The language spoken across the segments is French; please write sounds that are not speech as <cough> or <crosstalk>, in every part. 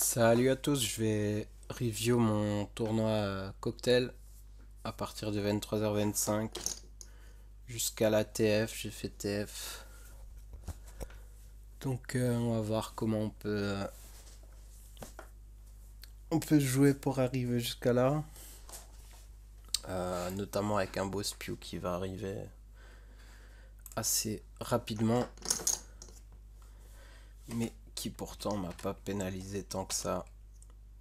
Salut à tous, je vais review mon tournoi cocktail à partir de 23h25 jusqu'à la TF, j'ai fait TF. Donc euh, on va voir comment on peut on peut jouer pour arriver jusqu'à là. Euh, notamment avec un beau spew qui va arriver assez rapidement mais qui pourtant m'a pas pénalisé tant que ça.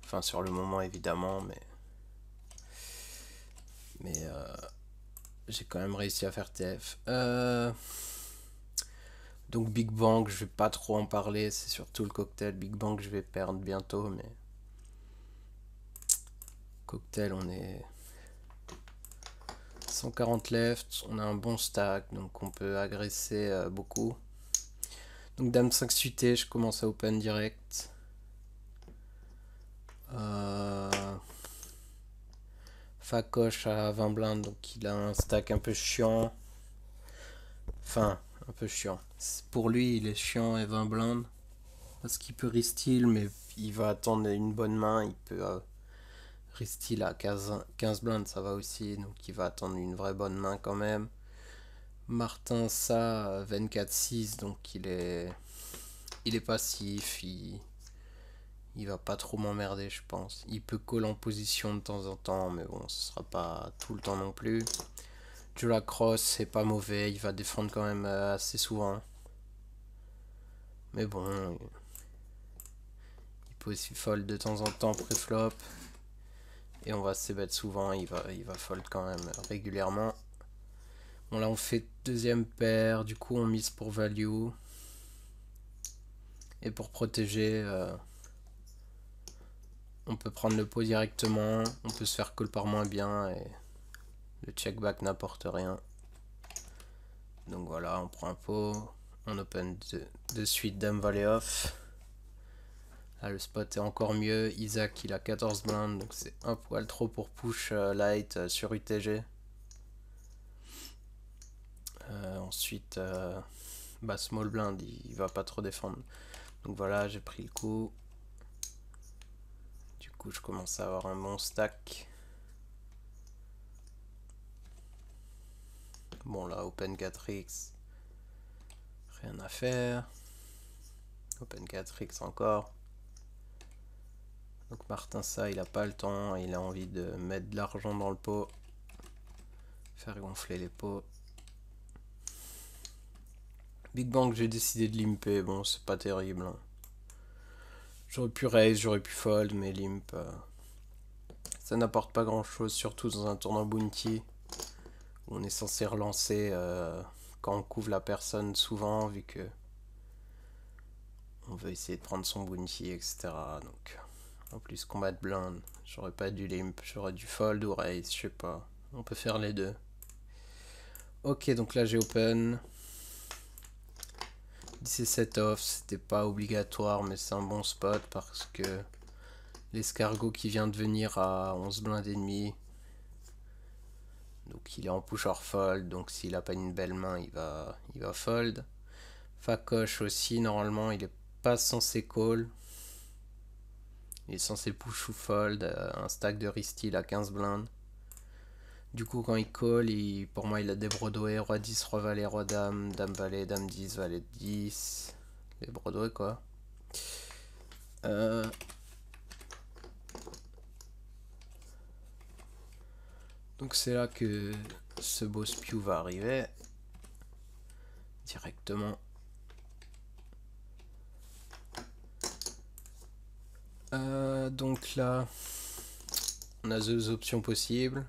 Enfin, sur le moment, évidemment, mais... Mais euh, j'ai quand même réussi à faire TF. Euh, donc Big Bang, je vais pas trop en parler, c'est surtout le cocktail. Big Bang, je vais perdre bientôt, mais... Cocktail, on est... 140 left, on a un bon stack, donc on peut agresser euh, beaucoup. Donc dame 5 suité, je commence à open direct. Euh... Facoche à 20 blindes, donc il a un stack un peu chiant. Enfin, un peu chiant. Pour lui, il est chiant et 20 blindes. Parce qu'il peut restyle, mais il va attendre une bonne main. Il peut euh, restyle à 15, 15 blindes, ça va aussi. Donc il va attendre une vraie bonne main quand même. Martin ça 24-6, donc il est, il est passif, il, il va pas trop m'emmerder, je pense. Il peut coller en position de temps en temps, mais bon, ce sera pas tout le temps non plus. la Cross, c'est pas mauvais, il va défendre quand même euh, assez souvent. Mais bon, il peut aussi fold de temps en temps pré-flop. Et on va se bête souvent, il va, il va fold quand même régulièrement. Bon, là, on fait deuxième paire. Du coup, on mise pour value. Et pour protéger, euh, on peut prendre le pot directement. On peut se faire call par moins bien. Et le back n'apporte rien. Donc voilà, on prend un pot. On open de, suite Dame Valley Off. Là, le spot est encore mieux. Isaac, il a 14 blindes. Donc c'est un poil trop pour push euh, light euh, sur UTG. Euh, ensuite, euh, bah, Small Blind, il, va pas trop défendre. Donc voilà, j'ai pris le coup. Du coup, je commence à avoir un bon stack. Bon, là, Open 4x, rien à faire. Open 4x encore. Donc Martin, ça, il a pas le temps, il a envie de mettre de l'argent dans le pot, faire gonfler les pots. Big Bang, j'ai décidé de limper. Bon, c'est pas terrible. Hein. J'aurais pu raise, j'aurais pu fold, mais limp. Euh, ça n'apporte pas grand chose, surtout dans un tournoi bounty. on est censé relancer euh, quand on couvre la personne souvent, vu que. On veut essayer de prendre son bounty, etc. Donc. En plus, combat de J'aurais pas du limp, j'aurais du fold ou raise, je sais pas. On peut faire les deux. Ok, donc là j'ai open. 17 off, c'était pas obligatoire, mais c'est un bon spot parce que l'escargot qui vient de venir à 11 blindes et demi. Donc il est en push or fold, donc s'il a pas une belle main, il va, il va fold. Facoche aussi, normalement, il est pas censé call. Il est censé push ou fold, euh, un stack de restyle à 15 blindes. Du coup, quand il colle, pour moi, il a des broadway, roi 10, roi valet, roi dame, dame valet, dame 10, valet 10. Les broadway, quoi. Euh. Donc c'est là que ce boss spew va arriver. Directement. Euh, donc là, on a deux options possibles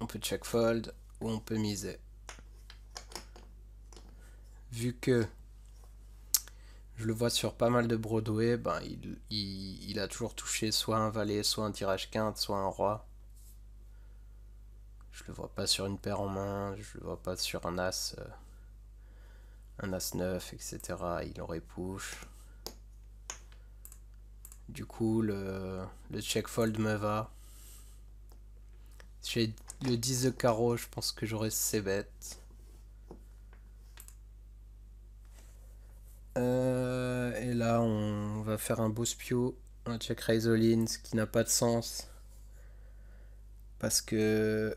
on peut check fold ou on peut miser. Vu que je le vois sur pas mal de Broadway, ben il, il, a toujours touché soit un valet, soit un tirage quinte, soit un roi. Je le vois pas sur une paire en main, je le vois pas sur un as, euh, un as 9, etc. Il aurait push. Du coup, le, le check fold me va. J'ai le 10 de carreau, je pense que j'aurais ses bête euh, et là, on va faire un beau spio. un check Raisoline, ce qui n'a pas de sens. Parce que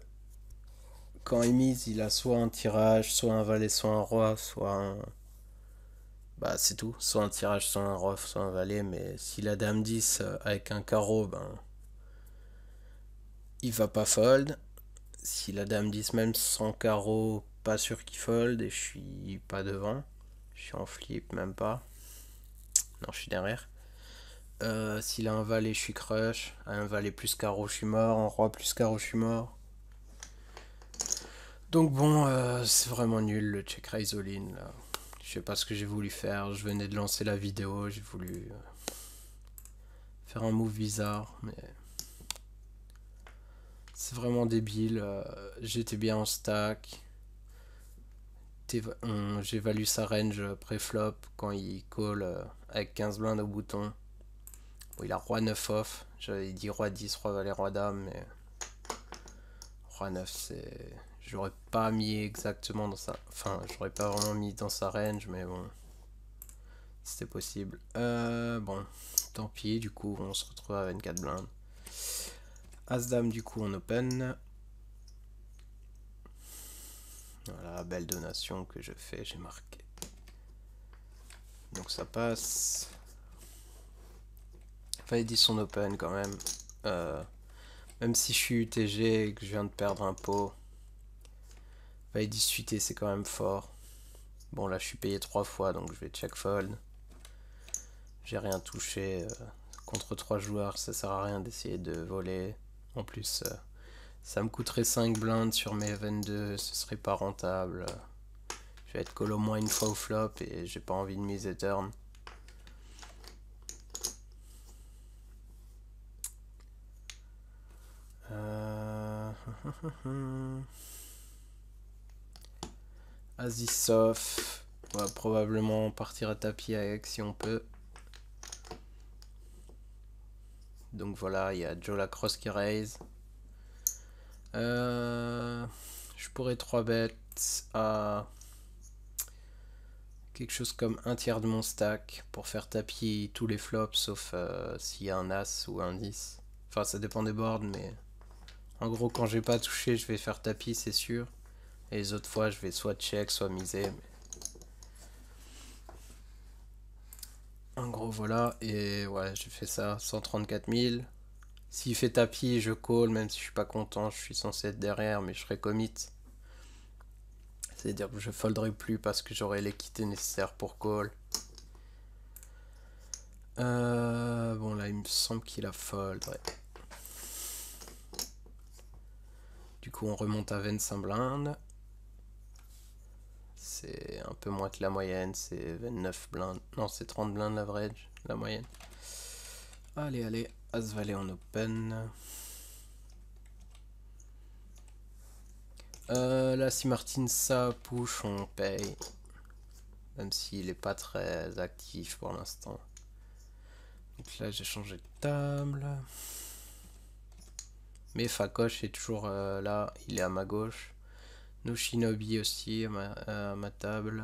quand il mise, il a soit un tirage, soit un valet, soit un roi, soit un. Bah, c'est tout. Soit un tirage, soit un roi, soit un valet. Mais si la dame 10 euh, avec un carreau, ben. Il va pas fold si la dame 10 même sans carreau, pas sûr qu'il fold et je suis pas devant. Je suis en flip même pas. Non, je suis derrière. Euh, s'il a un valet, je suis crush. Un valet plus carreau, je suis mort. Un roi plus carreau, je suis mort. Donc bon, euh, c'est vraiment nul le check raise Là. Je sais pas ce que j'ai voulu faire. Je venais de lancer la vidéo. J'ai voulu euh, faire un move bizarre. Mais... C'est vraiment débile. Euh, j'étais bien en stack. J'évalue sa range euh, pré-flop quand il call euh, avec 15 blindes au bouton. Bon, il a roi 9 off. J'avais dit roi 10, roi valet, roi dame, mais roi 9, c'est. J'aurais pas mis exactement dans sa. Enfin, j'aurais pas vraiment mis dans sa range, mais bon. C'était possible. bon, tant pis, du coup, on se retrouve à 24 blindes. As-Dame du coup en open. Voilà, belle donation que je fais, j'ai marqué. Donc ça passe. Fallait en son open quand même. Euh, même si je suis UTG et que je viens de perdre un pot. Fallait suité, c'est quand même fort. Bon là je suis payé trois fois donc je vais check fold. J'ai rien touché. Euh, contre trois joueurs, ça sert à rien d'essayer de voler. En plus, euh, ça me coûterait 5 blindes sur mes 22, ce serait pas rentable. Je vais être call au moins une fois au flop et j'ai pas envie de miser turn. Euh... <laughs> on va probablement partir à tapis avec si on peut. Donc voilà, il y a Joe Lacrosse qui raise. Euh, je pourrais 3 bêtes à quelque chose comme un tiers de mon stack pour faire tapis tous les flops sauf euh, s'il y a un as ou un 10. Enfin, ça dépend des boards, mais en gros, quand j'ai pas touché, je vais faire tapis, c'est sûr. Et les autres fois, je vais soit check, soit miser. En gros, voilà. Et voilà j'ai fait ça. 134 000. S'il fait tapis, je call, même si je suis pas content, je suis censé être derrière, mais je serai commit. C'est-à-dire que je folderai plus parce que j'aurai l'équité nécessaire pour call. Euh, bon, là, il me semble qu'il a fold, Du coup, on remonte à 25 blindes c'est un peu moins que la moyenne, c'est 29 blindes, non c'est 30 blindes l'average, la moyenne. Allez, allez, As en open. Euh, là, si Martin ça push, on paye. Même s'il est pas très actif pour l'instant. Donc là, j'ai changé de table. Mais Facoche est toujours euh, là, il est à ma gauche. Nos shinobi aussi à ma, table.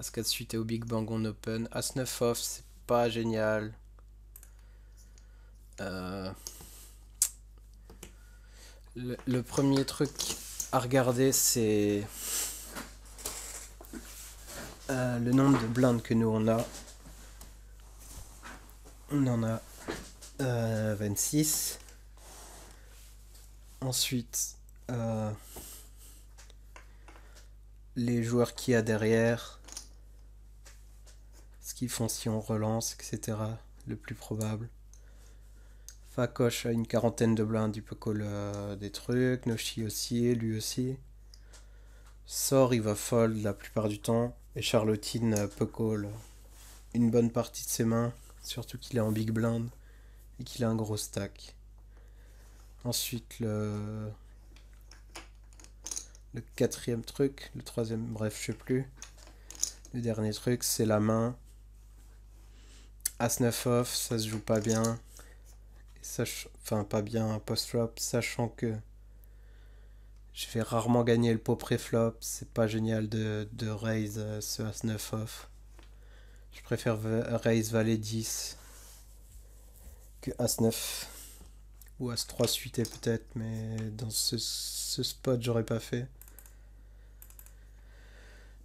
as suite au Big Bang on open. As-9 off, c'est pas génial. Euh, le, premier truc à regarder, c'est euh, le nombre de blindes que nous on a. On en a 26. Euh, Ensuite, euh, les joueurs qu'il y a derrière, ce qu'ils font si on relance, etc. Le plus probable. Fakoche a une quarantaine de blindes, il peut call euh, des trucs. Noshi aussi, lui aussi. Sor, il va fold la plupart du temps. Et Charlotine peut call une bonne partie de ses mains, surtout qu'il est en big blind et qu'il a un gros stack. Ensuite, le, le quatrième truc, le troisième, bref, je sais plus. Le dernier truc, c'est la main. As-9 off, ça se joue pas bien. Enfin, pas bien, post-flop, sachant que je vais rarement gagner le pot pré-flop. C'est pas génial de, de raise euh, ce As-9 off. Je préfère raise valet 10 que As-9. Ou As 3 suité peut-être, mais dans ce, ce spot j'aurais pas fait.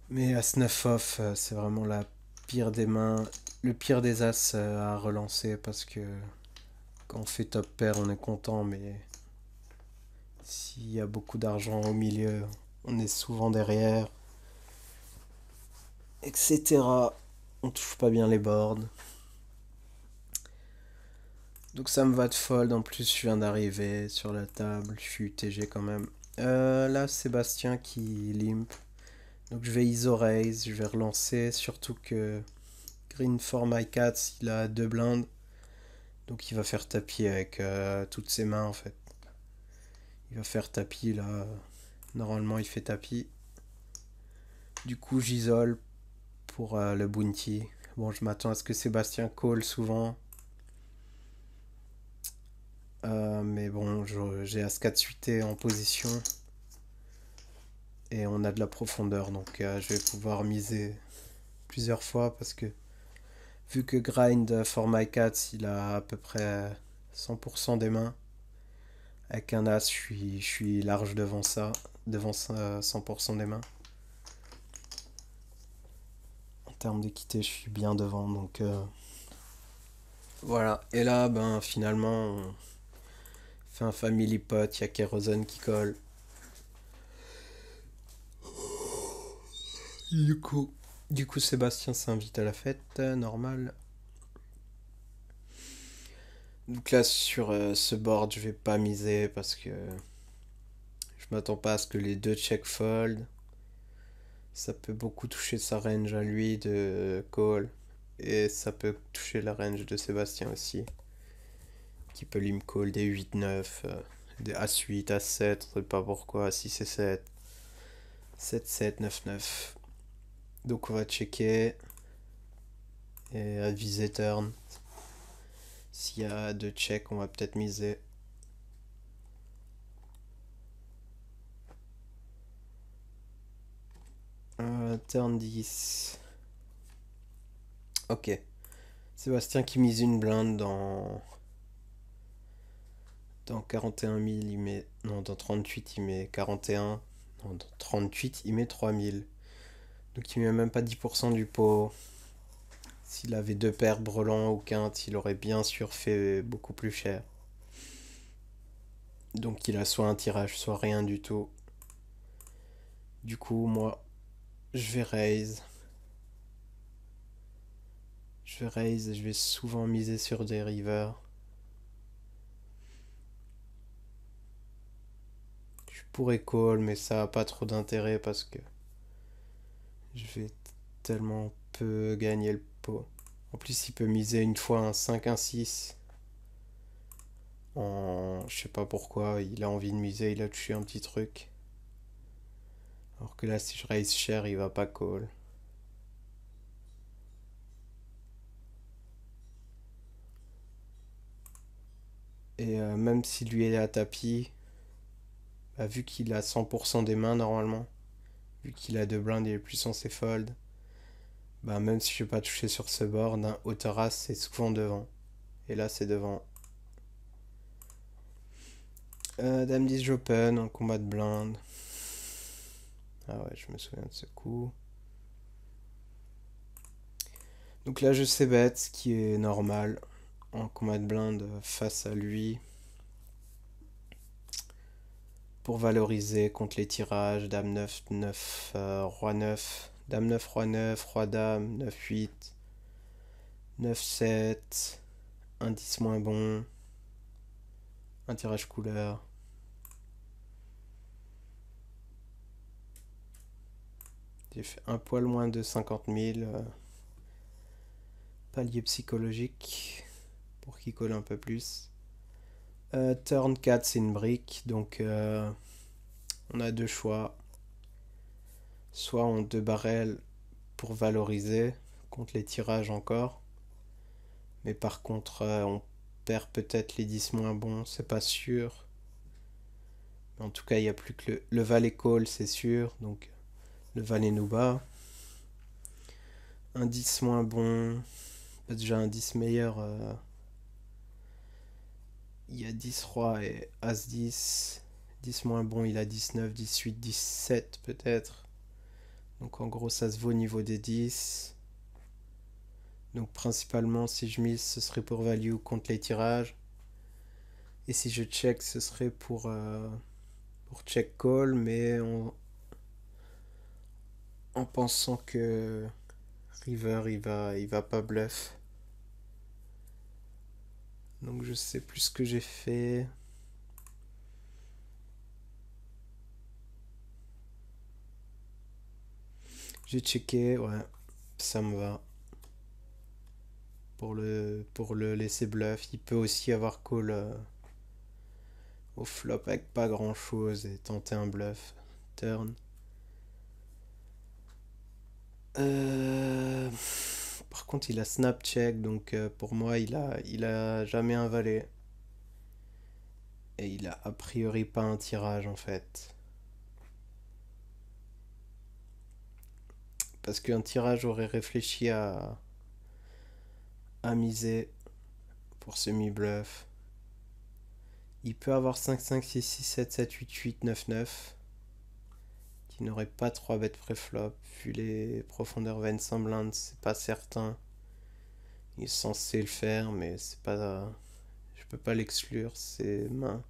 Mais As 9 off, c'est vraiment la pire des mains, le pire des As euh, à relancer parce que quand on fait top pair on est content, mais s'il y a beaucoup d'argent au milieu, on est souvent derrière, etc. On touche pas bien les boards. Donc ça me va de fold. En plus, je viens d'arriver sur la table. Je suis TG quand même. Euh, là, Sébastien qui limp. Donc je vais iso raise, je vais relancer. Surtout que Green for my cats, il a deux blindes. Donc il va faire tapis avec euh, toutes ses mains en fait. Il va faire tapis là. Normalement, il fait tapis. Du coup, j'isole pour euh, le bounty. Bon, je m'attends à ce que Sébastien call souvent. Euh, mais bon, j'ai As-4 suité en position. Et on a de la profondeur, donc euh, je vais pouvoir miser plusieurs fois parce que vu que Grind euh, for My Cats, il a à peu près 100% des mains. Avec un As, je suis, je suis large devant ça, devant 100% des mains. En termes d'équité, je suis bien devant, donc... Voilà, et là, ben finalement fin un family pot, il y a kérosène qui colle. Du coup, du coup Sébastien s'invite à la fête, normal. Donc là, sur euh, ce board, je vais pas miser parce que je m'attends pas à ce que les deux check fold. Ça peut beaucoup toucher sa range à lui de call et ça peut toucher la range de Sébastien aussi qui peut lui call des 8-9, des A8, A7, on ne sait pas pourquoi, 6 et 7, 7-7, 9-9. Donc on va checker et aviser turn. S'il y a deux checks, on va peut-être miser. turn 10. Ok. Sébastien qui mise une blinde dans dans 41 000, il met. Non, dans 38, il met 41. Non, dans 38, il met 3000. Donc il met même pas 10% du pot. S'il avait deux paires brelants ou quintes, il aurait bien sûr fait beaucoup plus cher. Donc il a soit un tirage, soit rien du tout. Du coup, moi, je vais raise. Je vais raise et je vais souvent miser sur des rivers. pour école, mais ça n'a pas trop d'intérêt parce que je vais tellement peu gagner le pot. En plus, il peut miser une fois un 5, 1 6. En... Je sais pas pourquoi, il a envie de miser, il a touché un petit truc. Alors que là, si je raise cher, il va pas call. Et euh, même s'il lui est à tapis, bah, vu qu'il a 100% des mains normalement, vu qu'il a deux blindes, et est plus censé fold. Bah, même si je ne pas touché sur ce board, un hein, hauteur c'est souvent devant. Et là, c'est devant. Euh, Dame 10 open en combat de blindes. Ah ouais, je me souviens de ce coup. Donc là, je sais bête, ce qui est normal en combat de blindes face à lui pour valoriser contre les tirages Dame 9, 9, euh, Roi 9, Dame 9, Roi 9, Roi Dame, 9, 8, 9, 7, 10 moins bon, un tirage couleur. J'ai fait un poil moins de 50 000. Euh, palier psychologique pour qu'il colle un peu plus. Euh, turn 4, c'est une brique, donc euh, on a deux choix. Soit on deux barrels pour valoriser contre les tirages encore. Mais par contre, euh, on perd peut-être les 10 moins bons, c'est pas sûr. en tout cas, il n'y a plus que le, le valet call, c'est sûr. Donc le valet nous bat. Un 10 moins bon, bah, déjà un 10 meilleur il y a 10 Roi et As 10. 10 moins bon, il a 19, 18, 17 peut-être. Donc en gros, ça se vaut au niveau des 10. Donc principalement, si je mise, ce serait pour value contre les tirages. Et si je check, ce serait pour, euh, check call, mais en, pensant que River, il va, il va pas bluff. Donc je sais plus ce que j'ai fait. J'ai checké, ouais, ça me va. Pour le, pour le laisser bluff, il peut aussi avoir call euh, au flop avec pas grand chose et tenter un bluff. Turn. Euh... Par contre, il a Snapcheck, donc euh, pour moi, il a, il a jamais un valet. Et il a a priori pas un tirage en fait. Parce qu'un tirage aurait réfléchi à, à miser pour semi-bluff. Il peut avoir 5, 5, 6, 6, 7, 7, 8, 8, 9, 9 n'aurait pas trois bêtes préflop. Vu les profondeurs veines semblantes, c'est pas certain. Il est censé le faire, mais c'est pas. Je peux pas l'exclure, c'est main.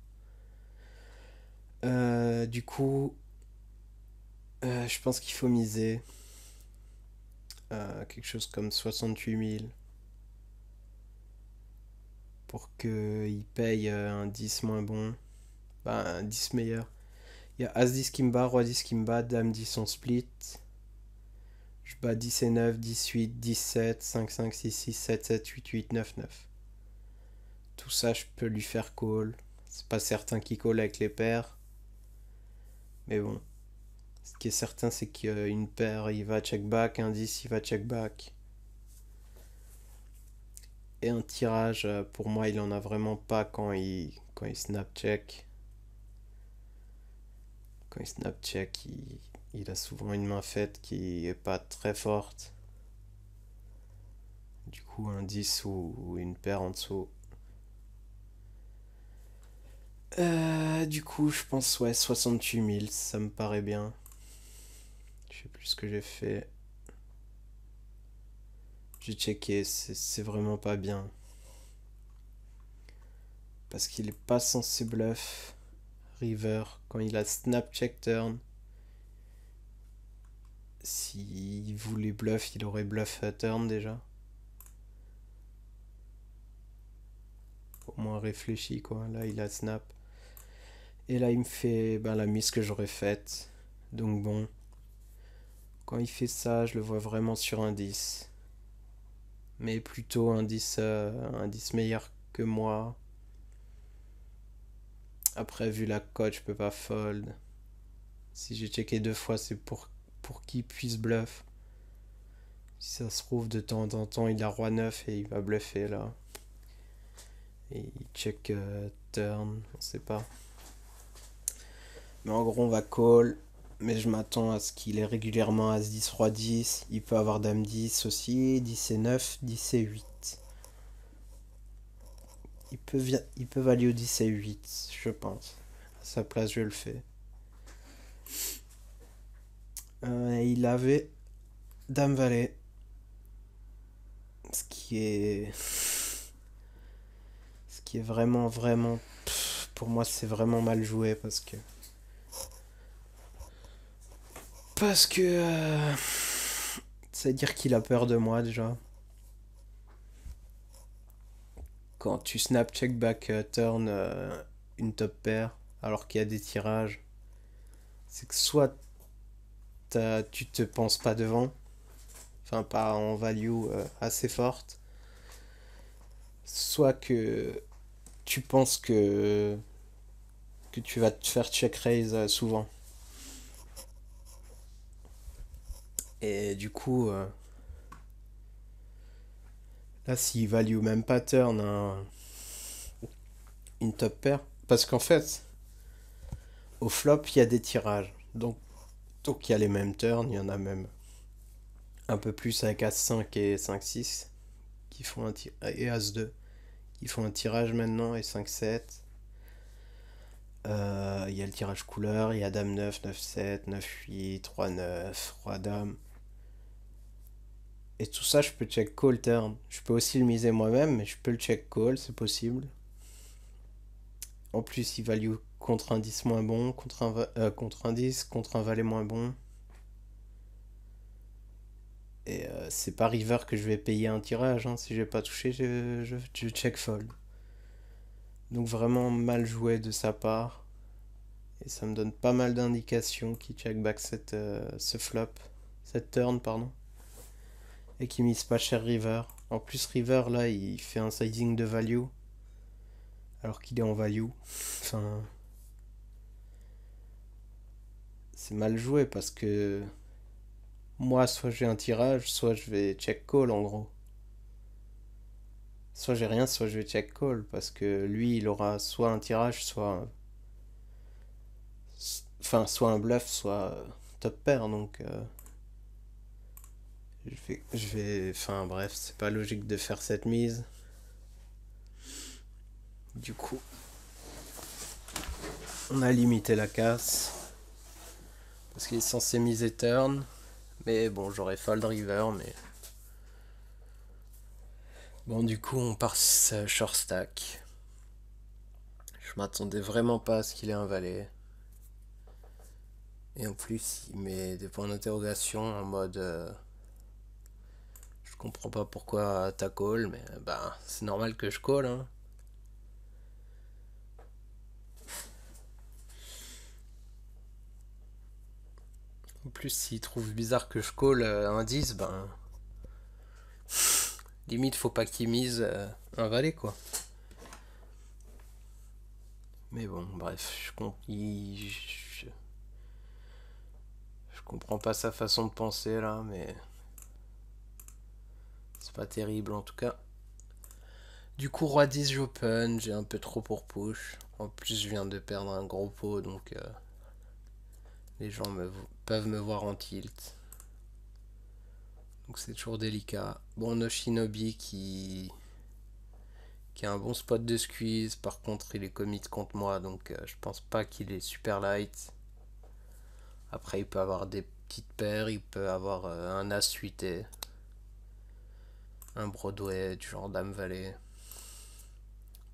Euh, du coup, euh, je pense qu'il faut miser euh, quelque chose comme 68 000 pour il paye un 10 moins bon, bah, un 10 meilleur. Il y a As-10 Kimba, Roi-10 Kimba, Dame-10 on split. Je bats 10 et 9, 18, 17, 5, 5, 6, 6, 7, 7, 8, 8, 9, 9. Tout ça, je peux lui faire call. C'est pas certain qu'il colle avec les paires. Mais bon. Ce qui est certain, c'est qu'une paire, il va check back. Un 10, il va check back. Et un tirage, pour moi, il en a vraiment pas quand quand il snap check quand il snap check, il, a souvent une main faite qui est pas très forte. Du coup, un 10 ou, une paire en dessous. Euh, du coup, je pense, ouais, 68 000, ça me paraît bien. Je sais plus ce que j'ai fait. J'ai checké, c'est vraiment pas bien. Parce qu'il est pas censé bluff. River quand il a snap check turn. S'il voulait bluff, il aurait bluff euh, turn déjà. Au moins réfléchi quoi. Là il a snap. Et là il me fait ben, la mise que j'aurais faite. Donc bon. Quand il fait ça, je le vois vraiment sur un 10. Mais plutôt un 10, euh, un 10 meilleur que moi. Après, vu la cote, je peux pas fold. Si j'ai checké deux fois, c'est pour, pour qu'il puisse bluff. Si ça se trouve, de temps en temps, il a roi 9 et il va bluffer là. Et il check euh, turn, on sait pas. Mais en gros, on va call. Mais je m'attends à ce qu'il ait régulièrement As-10, Roi-10. Il peut avoir Dame-10 aussi, 10 et 9, 10 et 8. Il peut il peut au 10 et 8, je pense. À sa place, je le fais. Euh, il avait Dame Valet. Ce qui est. <laughs> Ce qui est vraiment, vraiment. pour moi, c'est vraiment mal joué parce que. Parce que. Euh, c'est-à-dire qu'il a peur de moi déjà. tu snap check back euh, turn euh, une top pair alors qu'il y a des tirages, c'est que soit tu te penses pas devant, enfin pas en value euh, assez forte, soit que tu penses que, que tu vas te faire check raise souvent. Et du coup, Là, s'il value même pattern, turn, une top pair. Parce qu'en fait, au flop, il y a des tirages. Donc, donc il y a les mêmes turns, il y en a même un peu plus avec As5 et 5-6 qui font un et As2 qui font un tirage maintenant et 5-7. Euh, il y a le tirage couleur, il y a Dame 9, 9-7, 9-8, 3-9, 3 Dame. Et tout ça, je peux check call turn. Je peux aussi le miser moi-même, mais je peux le check call, c'est possible. En plus, il value contre un 10 moins bon, contre, un euh, contre indice, contre un valet moins bon. Et euh, c'est pas river que je vais payer un tirage. si hein. Si j'ai pas touché, je, check fold. Donc vraiment mal joué de sa part. Et ça me donne pas mal d'indications qui check back cette, euh, ce flop. Cette turn, pardon qui mise pas cher River. En plus, River, là, il fait un sizing de value. Alors qu'il est en value. Enfin. C'est mal joué parce que. Moi, soit j'ai un tirage, soit je vais check call en gros. Soit j'ai rien, soit je vais check call parce que lui, il aura soit un tirage, soit. Enfin, soit un bluff, soit top pair donc. Euh, je vais, je Enfin bref, c'est pas logique de faire cette mise. Du coup, on a limité la casse. Parce qu'il est censé miser turn. Mais bon, j'aurais Fold River, mais. Bon, du coup, on part sur short stack. Je m'attendais vraiment pas à ce qu'il ait un valet. Et en plus, il met des points d'interrogation en mode. Euh, comprends pas pourquoi t'as call, mais bah c'est normal que je colle. Hein. En plus, s'il trouve bizarre que je colle un 10, ben. Limite, faut pas qu'il mise euh, un valet, quoi. Mais bon, bref, je, je comprends pas sa façon de penser là, mais. C'est pas terrible en tout cas. Du coup, roi 10 j'open, j'ai un peu trop pour push. En plus, je viens de perdre un gros pot, donc euh, les gens peuvent me voir en tilt. Donc c'est toujours délicat. Bon, Shinobi qui... qui a un bon spot de squeeze. Par contre, il est commit contre moi, donc euh, je pense pas qu'il est super light. Après, il peut avoir des petites paires, il peut avoir euh, un as suité un Broadway du genre Dame Valet,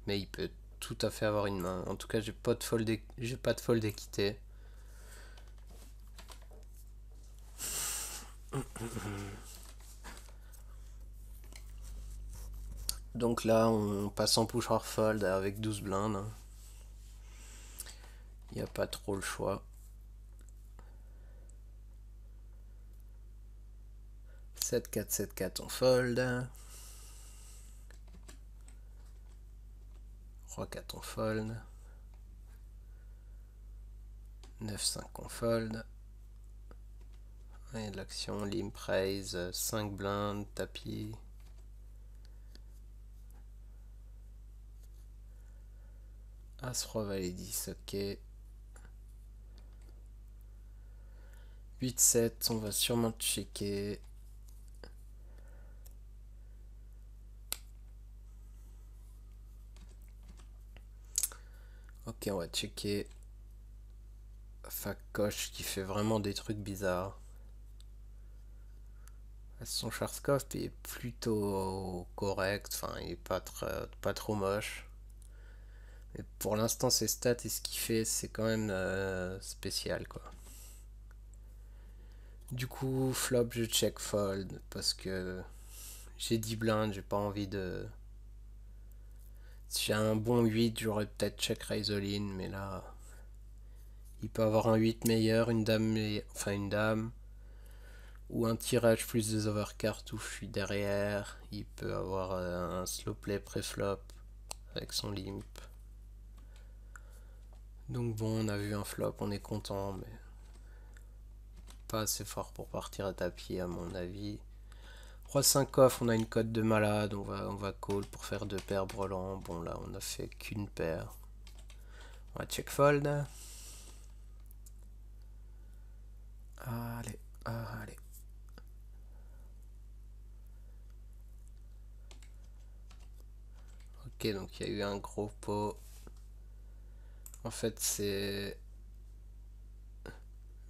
Mais il peut tout à fait avoir une main. En tout cas, j'ai pas de fold, j'ai pas de fold équité. Donc là, on passe en push or fold avec 12 blindes. Il n'y a pas trop le choix. 7, 4, 7, 4, on fold. Roi 4, on fold. 9, 5, on fold. Et l'action, limp raise, 5 blindes, tapis. As, roi, valet 10, ok. 8-7, on va sûrement checker. Ok, on va checker. Coche qui fait vraiment des trucs bizarres. Son Charskov est plutôt correct, enfin il est pas, pas trop moche. Mais pour l'instant ses stats et ce qu'il fait c'est quand même euh, spécial quoi. Du coup flop je check fold parce que j'ai 10 blindes, j'ai pas envie de, si j'ai un bon 8, j'aurais peut-être check all-in, mais là. Il peut avoir un 8 meilleur, une dame, enfin une dame, ou un tirage plus des overcards où je derrière. Il peut avoir euh, un slow play pré-flop avec son limp. Donc bon, on a vu un flop, on est content, mais pas assez fort pour partir à tapis à mon avis. 3 5 off, on a une cote de malade, on va, on va call pour faire deux paires brelants, Bon là on a fait qu'une paire. On va check fold. Allez, allez. Ok, donc il y a eu un gros pot. En fait, c'est...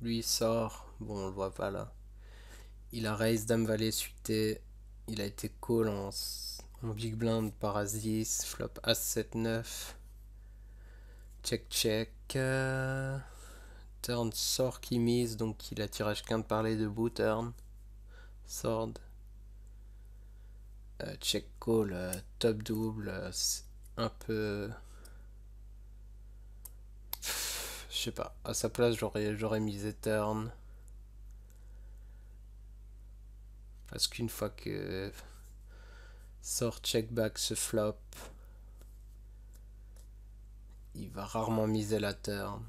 Lui sort. Bon, on le voit pas là. Il a raise Dame Valet suité. Il a été call en, big blind par as Flop As-7-9. Check, check. Euh, turn sort qui mise. Donc il a tirage qu'un par les debout. Turn. Sword. Euh, check call. Euh, top double. un peu. je sais pas. À sa place, j'aurais misé turn. Parce qu'une fois que sort check back ce flop, il va rarement miser la turn.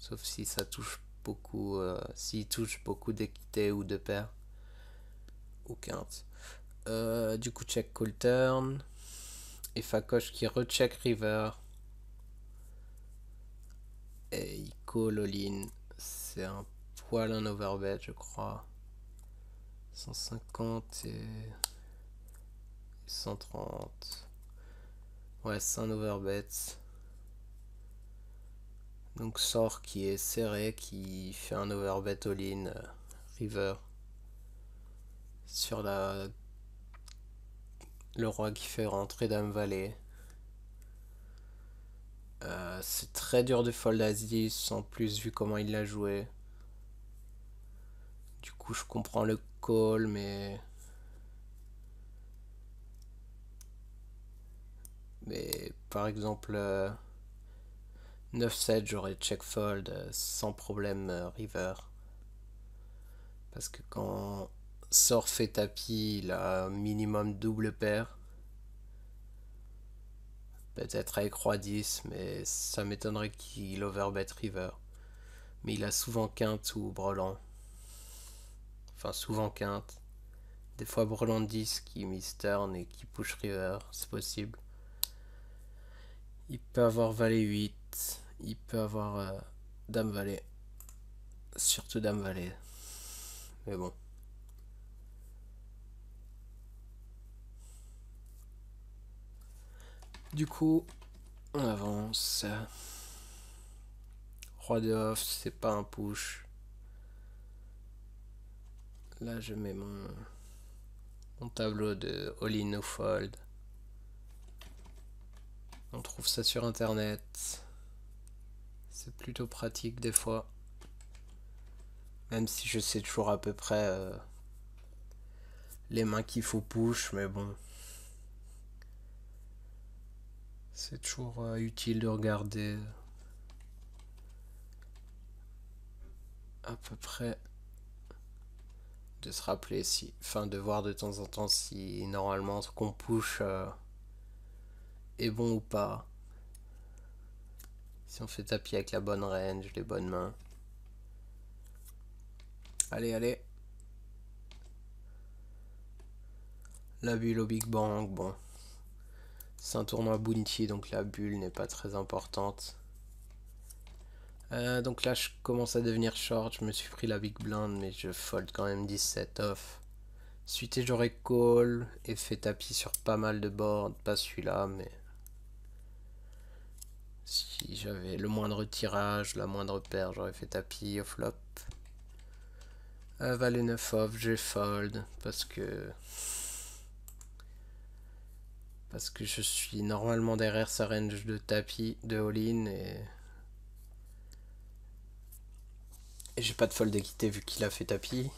Sauf si ça touche beaucoup, euh, s'il touche beaucoup d'équité ou de paire. Ou quinte euh, du coup, check call turn. Et Facoche qui recheck river. Et il call all-in. C'est un poil un overbet, je crois. 150 et 130. Ouais, c'est un overbet. Donc sort qui est serré, qui fait un overbet all-in euh, river sur la le roi qui fait rentrer dame valet. Euh, c'est très dur de fold à en plus vu comment il l'a joué. Du coup je comprends le mais... Mais par exemple, 9-7, euh, j'aurais check fold euh, sans problème euh, river. Parce que quand sort fait tapis, il a minimum double paire. Peut-être avec roi 10, mais ça m'étonnerait qu'il overbet river. Mais il a souvent quinte ou brelan enfin souvent quinte, des fois Bd10 qui turn et qui push river, c'est possible. Il peut avoir valet 8, il peut avoir euh, dame valet, surtout dame valet, mais bon. Du coup, on avance. Roi de off, c'est pas un push là je mets mon, mon tableau de Holly Fold. On trouve ça sur internet. C'est plutôt pratique des fois. Même si je sais toujours à peu près euh, les mains qu'il faut push, mais bon. C'est toujours euh, utile de regarder à peu près de se rappeler si. Enfin, de voir de temps en temps si normalement ce qu'on push euh, est bon ou pas. Si on fait tapis avec la bonne range, les bonnes mains. Allez, allez. La bulle au Big Bang, bon. C'est un tournoi bounty, donc la bulle n'est pas très importante. Euh, donc là, je commence à devenir short. Je me suis pris la big blind, mais je fold quand même 17 off. Suite, j'aurais call et fait tapis sur pas mal de boards. Pas celui-là, mais. Si j'avais le moindre tirage, la moindre paire, j'aurais fait tapis au flop. valet 9 off, j'ai fold parce que. Parce que je suis normalement derrière sa range de tapis, de all-in et. J'ai pas de fold d'équité vu qu'il a fait tapis.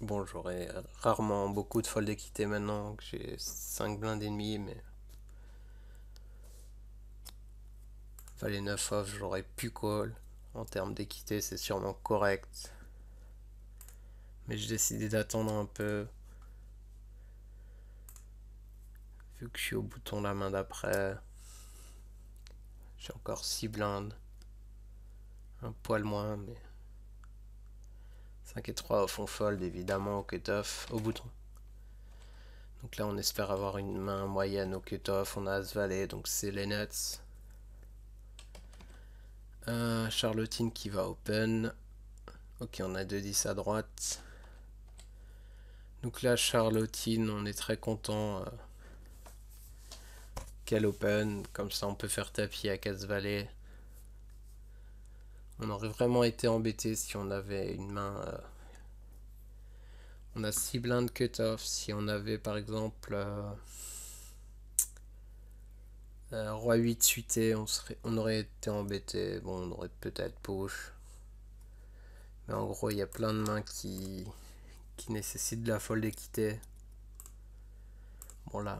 Bon, j'aurais rarement beaucoup de fold d'équité maintenant que j'ai 5 blindes et demi, mais. les 9 off, j'aurais pu call. En termes d'équité, c'est sûrement correct. Mais j'ai décidé d'attendre un peu. Vu que je suis au bouton la main d'après. J'ai encore 6 blindes un poil moins, mais 5 et 3 au fond fold, évidemment, au cutoff, au bouton. Donc là, on espère avoir une main moyenne au cutoff. On a As-Valet, donc c'est les nuts. Charlotine qui va open. Ok, on a 2-10 à droite. Donc là, Charlotine, on est très content euh, qu'elle open. Comme ça, on peut faire tapis à As-Valet. On aurait vraiment été embêté si on avait une main... Euh, on a 6 blindes cut-off. Si on avait par exemple... Euh, roi 8 suité, on, serait... on aurait été embêté. Bon, on aurait peut-être push. Mais en gros, il y a plein de mains qui, qui nécessitent de la folle équité. Bon là,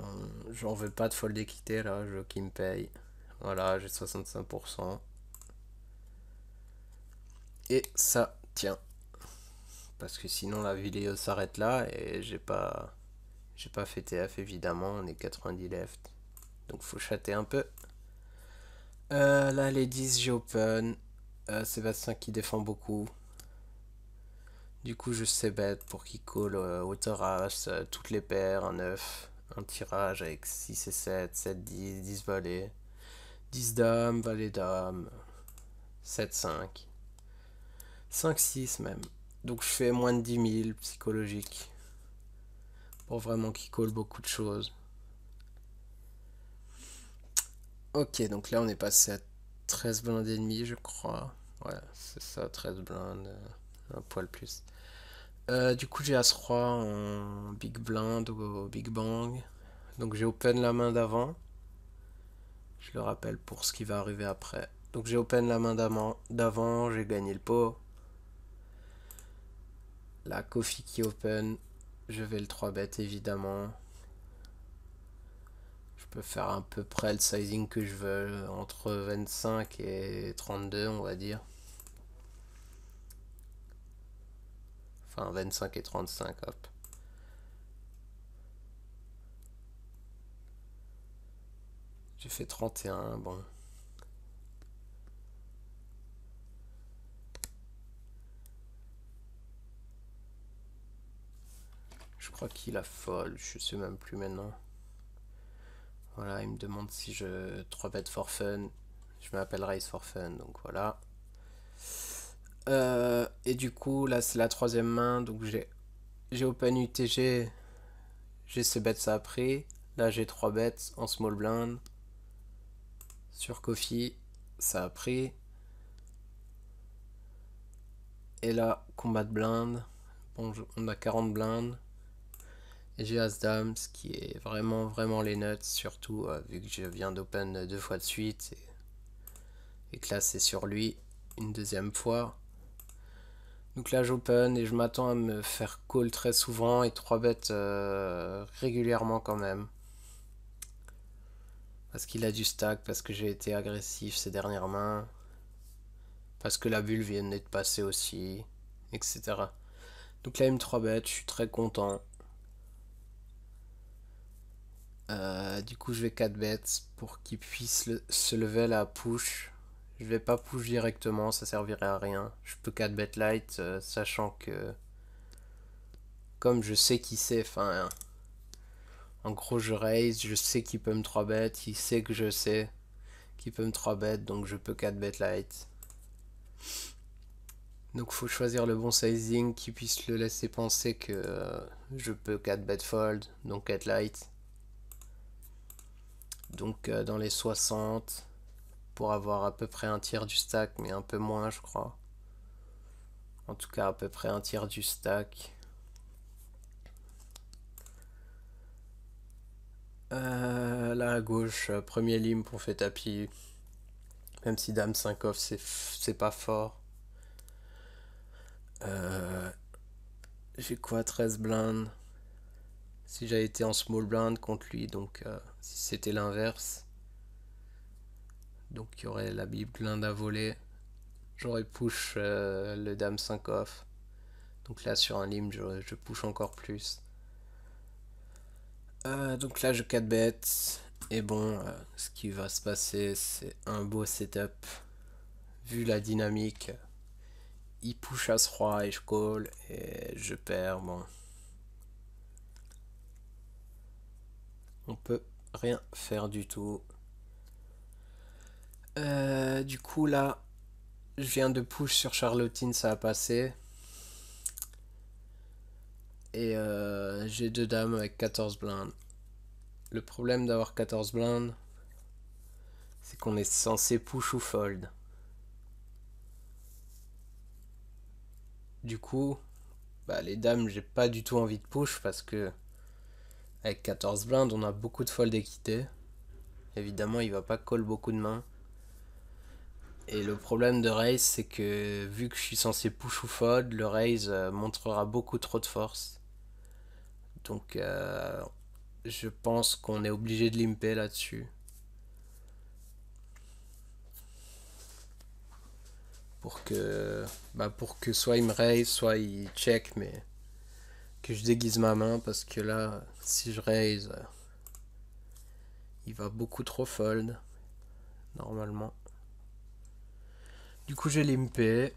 j'en veux pas de fold équité là, je veux qu'il me paye. Voilà, j'ai 65% et ça tient parce que sinon la vidéo s'arrête là et j'ai pas j'ai pas fait TF évidemment on est 90 left donc faut chatter un peu euh, là les 10 j'ai open euh, Sébastien qui défend beaucoup du coup je sais bête pour qu'il colle euh, au euh, toutes les paires un 9 un tirage avec 6 et 7 7 10 10 valets 10 dames valet dames, 7 5 5, 6 même. Donc je fais moins de 10 000 psychologique. Pour vraiment qu'il colle beaucoup de choses. Ok, donc là on est passé à 13 blindes et demi, je crois. Ouais, c'est ça, 13 blindes, un poil plus. Euh, du coup, j'ai As-Roi en Big Blind ou Big Bang. Donc j'ai open la main d'avant. Je le rappelle pour ce qui va arriver après. Donc j'ai open la main d'avant, j'ai gagné le pot. La Kofi qui open. Je vais le 3-bet évidemment. Je peux faire à peu près le sizing que je veux entre 25 et 32 on va dire. Enfin 25 et 35 hop. J'ai fait 31, bon. crois qu'il a folle, je sais même plus maintenant. Voilà, il me demande si je 3 bêtes for fun. Je m'appelle Race for fun, donc voilà. Euh, et du coup, là, c'est la troisième main. Donc, j'ai, j'ai open UTG. J'ai ces bêtes ça a pris. Là, j'ai 3 bêtes en small blind. Sur Kofi, ça a pris. Et là, combat de blind. Bon, on a 40 blindes. Et J'ai as ce qui est vraiment vraiment les notes, surtout euh, vu que je viens d'open deux fois de suite et, et que là c'est sur lui une deuxième fois. Donc là j'open et je m'attends à me faire call très souvent et trois bêtes euh, régulièrement quand même. Parce qu'il a du stack, parce que j'ai été agressif ces dernières mains, parce que la bulle vient de passer aussi, etc. Donc là il me 3 bêtes, je suis très content. Euh, du coup, je vais 4 bets pour qu'il puisse se lever à push. Je vais pas push directement, ça servirait à rien. Je peux 4 bet light, euh, sachant que. Comme je sais qu'il sait, enfin. En gros, je raise, je sais qu'il peut me 3 bet, il sait que je sais qu'il peut me 3 bet, donc je peux 4 bet light. Donc faut choisir le bon sizing qui puisse le laisser penser que euh, je peux 4 bet fold, donc 4 light donc euh, dans les 60 pour avoir à peu près un tiers du stack, mais un peu moins, je crois. En tout cas, à peu près un tiers du stack. Euh, là à gauche, euh, premier limp, pour fait tapis. Même si Dame 5 off, c'est pas fort. J'ai quoi 13 blindes si j'avais été en small blind contre lui, donc euh, si c'était l'inverse, donc il y aurait la bible blind à voler, j'aurais push euh, le dame 5 off. Donc là sur un lim, je, push encore plus. Euh, donc là je 4 bêtes. Et bon, ce qui va se passer, c'est un beau setup. Vu la dynamique, il push à ce roi et je call et je perds. Bon. on peut rien faire du tout. Euh, du coup là, je viens de push sur charlotine ça a passé. Et euh, j'ai deux dames avec 14 blindes. Le problème d'avoir 14 blindes, c'est qu'on est censé push ou fold. Du coup, bah les dames, j'ai pas du tout envie de push parce que avec 14 blindes, on a beaucoup de fold d'équité. Évidemment, il va pas call beaucoup de mains. Et le problème de raise, c'est que vu que je suis censé push ou fold, le raise euh, montrera beaucoup trop de force. Donc euh, je pense qu'on est obligé de limper là-dessus. Pour que, bah pour que soit il me raise, soit il check, mais que je déguise ma main parce que là, si je raise, euh, il va beaucoup trop fold, normalement. Du coup, j'ai limpé.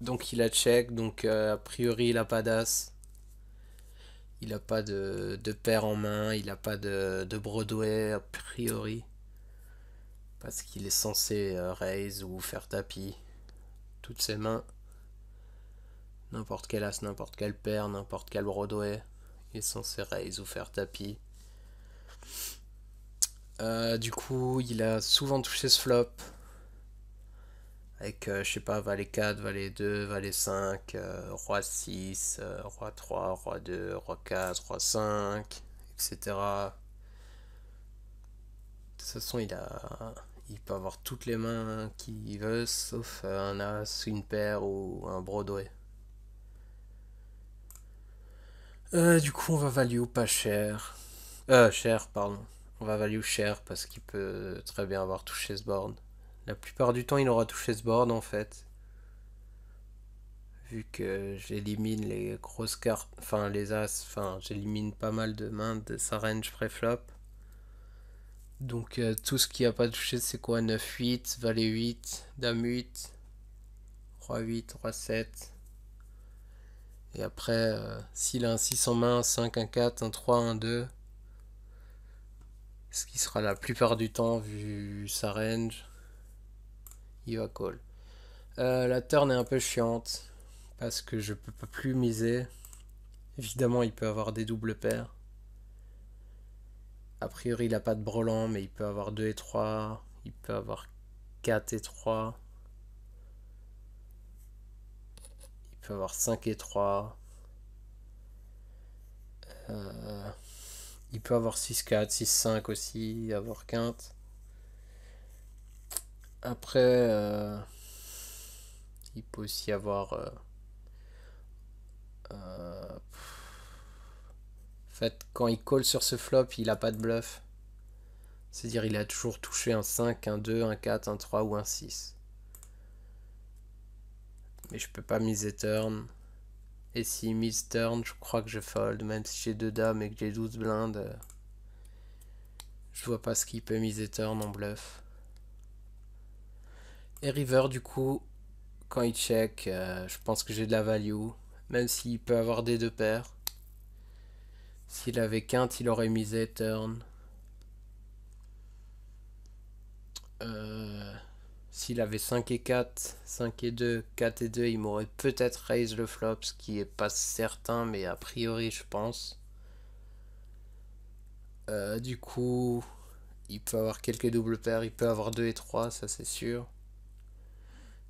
Donc il a check, donc euh, a priori il a pas d'as. Il a pas de, de paire en main, il a pas de, de Broadway a priori. Parce qu'il est censé euh, raise ou faire tapis. Toutes ses mains. N'importe quel as, n'importe quel paire, n'importe quel Broadway est censé raise ou faire tapis. Euh, du coup, il a souvent touché ce flop. Avec, euh, je sais pas, valet 4, valet 2, valet 5, roi 6, euh, roi 3, roi 2, roi 4, roi 5, etc. De toute façon, il a... Il peut avoir toutes les mains qu'il veut, sauf un as, une paire ou un Broadway. Euh, du coup, on va value pas cher. Euh, cher, pardon. On va value cher parce qu'il peut très bien avoir touché ce board. La plupart du temps, il aura touché ce board en fait. Vu que j'élimine les grosses cartes, enfin les as, enfin j'élimine pas mal de mains de sa range pré-flop. Donc euh, tout ce qui a pas touché, c'est quoi 9-8, valet 8, dame 8, roi 8, roi 7. Et après, euh, s'il a un 6 en main, un 5, un 4, un 3, un 2, ce qui sera la plupart du temps vu sa range, il va call. Euh, la turn est un peu chiante parce que je peux plus miser. Évidemment, il peut avoir des doubles paires. A priori, il n'a pas de brelan, mais il peut avoir 2 et 3. Il peut avoir 4 et 3. avoir 5 et 3. Euh, il peut avoir 6-4, 6-5 aussi, avoir quinte. Après, euh, il peut aussi avoir... Euh, en fait, quand il colle sur ce flop, il n'a pas de bluff. C'est-à-dire il a toujours touché un 5, un 2, un 4, un 3 ou un 6. Mais je peux pas miser turn. Et si mise turn, je crois que je fold. Même si j'ai deux dames et que j'ai 12 blindes. Euh, je vois pas ce qu'il peut miser turn en bluff. Et river, du coup, quand il check, euh, je pense que j'ai de la value. Même s'il peut avoir des deux paires. S'il avait quinte, il aurait misé turn. Euh... S'il avait 5 et 4, 5 et 2, 4 et 2, il m'aurait peut-être raise le flop, ce qui est pas certain, mais a priori, je pense. Euh, du coup, il peut avoir quelques doubles paires, il peut avoir 2 et 3, ça c'est sûr.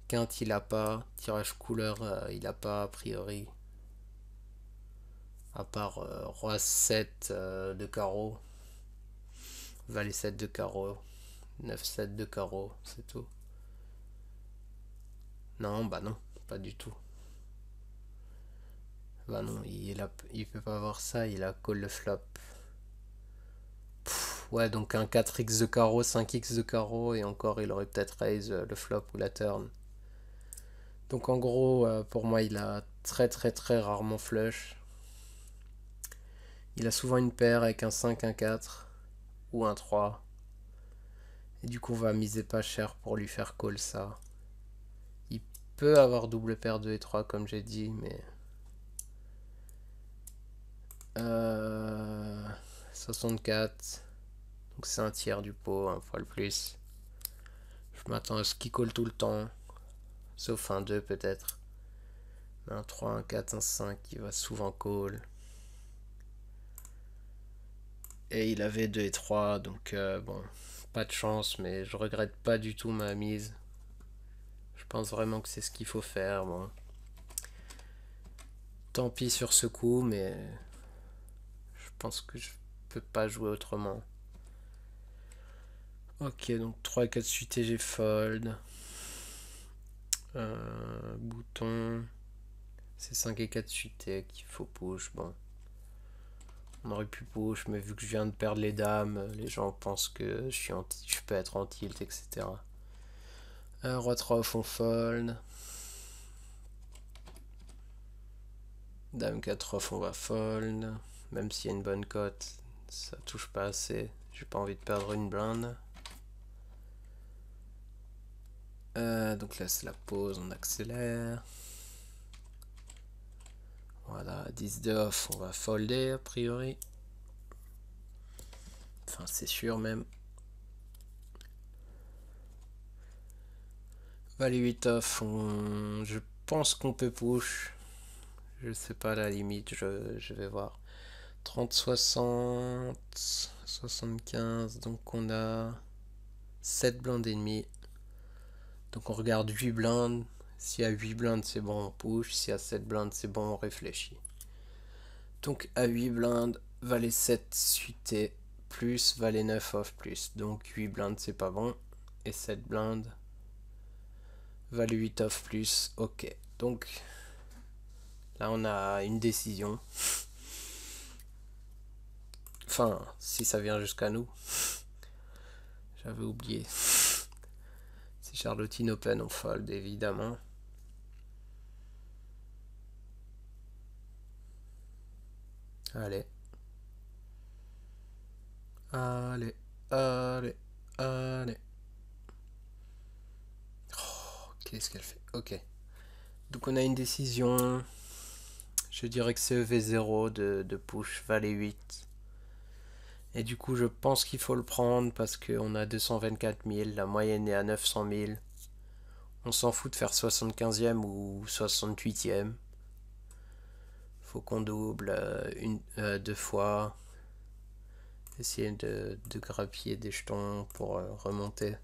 Quinte, il a pas. Tirage couleur, euh, il n'a pas a priori. À part euh, Roi 7 de carreau. Valet 7 de carreau. 9-7 de carreau, c'est tout. Non, bah non, pas du tout. Bah non, il, il peut pas avoir ça, il a call le flop. ouais, donc un 4x de carreau, 5x de carreau, et encore il aurait peut-être raise euh, le flop ou la turn. Donc en gros, euh, pour moi, il a très très très rarement flush. Il a souvent une paire avec un 5, un 4 ou un 3. Et du coup, on va miser pas cher pour lui faire call ça avoir double paire 2 et 3 comme j'ai dit, mais... 64. Euh, donc c'est un tiers du pot, un fois le plus. Je m'attends à ce qui colle tout le temps. Sauf un 2 peut-être. Un 3, un 4, un 5 qui va souvent call. Et il avait 2 et 3, donc euh, bon, pas de chance, mais je regrette pas du tout ma mise. Je pense vraiment que c'est ce qu'il faut faire. Tant pis sur ce coup, mais je pense que je peux pas jouer autrement. Ok, donc 3 et 4 suite j'ai fold. Euh, bouton. C'est 5 et 4 suités qu'il faut push. Bon. On aurait pu push, mais vu que je viens de perdre les dames, les gens pensent que je, suis anti, je peux être en tilt, etc. 3 off on fold. Dame 4 off, on va fold. Même s'il y a une bonne cote, ça touche pas assez. J'ai pas envie de perdre une blinde. Euh, donc là, c'est la pause, on accélère. Voilà, 10 de off, on va folder a priori. Enfin, c'est sûr même. Bah, les 8 off, euh, je pense qu'on peut push. Je sais pas la limite, je, vais voir. 30, 60, 75, donc on a 7 blindes et demi. Donc on regarde 8 blindes. S'il y a 8 blindes, c'est bon, on push. S'il y a 7 blindes, c'est bon, on réfléchit. Donc à 8 blindes, valet 7 suité plus, valet 9 off plus. Donc 8 blindes, c'est pas bon. Et 7 blindes, Value 8 off plus, ok. Donc là on a une décision. Enfin, si ça vient jusqu'à nous. J'avais oublié. C'est Charlottine Open, on fold évidemment. Allez. Allez, allez, allez. Qu'est-ce qu'elle fait Ok. Donc on a une décision. Je dirais que c'est EV0 de, de push valet 8. Et du coup, je pense qu'il faut le prendre parce qu'on a 224 000, la moyenne est à 900 000. On s'en fout de faire 75e ou 68e. Faut qu'on double euh, une, euh, deux fois. Essayer de, de grappiller des jetons pour euh, remonter.